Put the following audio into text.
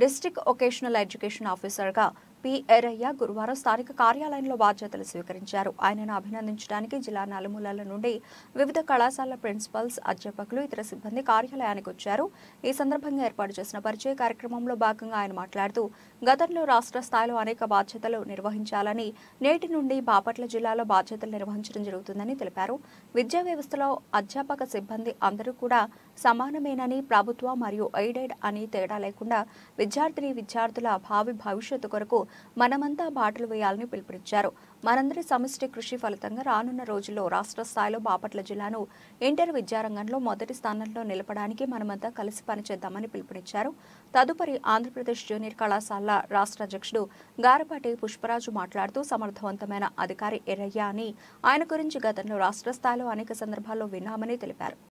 district vocational education ఆఫీసర్గా గా పిఎరయ్య గురువారం స్థానిక కార్యాలయంలో బాధ్యతలు స్వీకరించారు ఆయనను అభినందించడానికి జిల్లా నలుమూలల నుండి వివిధ కళాశాల ప్రిన్సిపల్స్ అధ్యాపకులు ఇతర సిబ్బంది కార్యాలయానికి వచ్చారు ఈ సందర్భంగా ఏర్పాటు చేసిన పరిచయ కార్యక్రమంలో భాగంగా ఆయన మాట్లాడుతూ గతంలో రాష్ట్ర స్థాయిలో అనేక బాధ్యతలు నిర్వహించాలని నేటి నుండి బాపట్ల జిల్లాలో బాధ్యతలు నిర్వహించడం జరుగుతుందని తెలిపారు విద్యా వ్యవస్థలో అధ్యాపక సిబ్బంది అందరూ కూడా సమానమేనని ప్రభుత్వ మరియు ఎయిడెడ్ అని తేడా లేకుండా విద్యార్థిని విద్యార్థుల భావి భవిష్యత్తు కొరకు మనమంతా బాటలు వేయాలని పిలుపునిచ్చారు మనందరి సమిష్టి కృషి ఫలితంగా రానున్న రోజుల్లో రాష్ట్ర స్థాయిలో బాపట్ల జిల్లాను ఇంటర్ విద్యారంగంలో మొదటి స్థానంలో నిలపడానికి మనమంతా కలిసి పనిచేద్దామని పిలుపునిచ్చారు తదుపరి ఆంధ్రప్రదేశ్ జూనియర్ కళాశాల రాష్ట్ర అధ్యక్షుడు గారపాటి పుష్పరాజు మాట్లాడుతూ సమర్థవంతమైన అధికారి ఎర్రయ్య అని ఆయన గురించి గతంలో రాష్ట్ర స్థాయిలో అనేక సందర్భాల్లో విన్నామని తెలిపారు